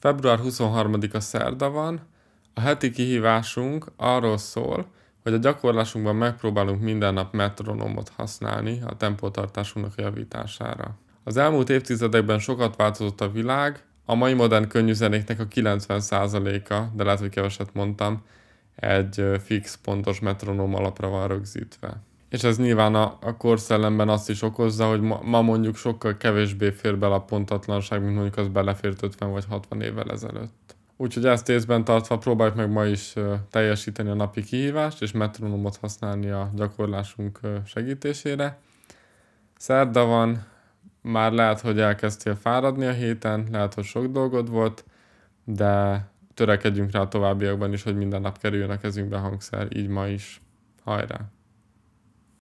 Február 23-a szerda van, a heti kihívásunk arról szól, hogy a gyakorlásunkban megpróbálunk minden nap metronomot használni a tempótartásunknak javítására. Az elmúlt évtizedekben sokat változott a világ, a mai modern könnyűzenéknek a 90%-a, de lehet, hogy keveset mondtam, egy fix, pontos metronom alapra van rögzítve. És ez nyilván a, a korszellemben azt is okozza, hogy ma, ma mondjuk sokkal kevésbé fér bele a pontatlanság, mint mondjuk az belefért 50 vagy 60 évvel ezelőtt. Úgyhogy ezt észben tartva próbáljuk meg ma is teljesíteni a napi kihívást, és metronomot használni a gyakorlásunk segítésére. Szerda van, már lehet, hogy elkezdtél fáradni a héten, lehet, hogy sok dolgod volt, de törekedjünk rá a továbbiakban is, hogy minden nap kerüljön a kezünkbe hangszer, így ma is. Hajrá!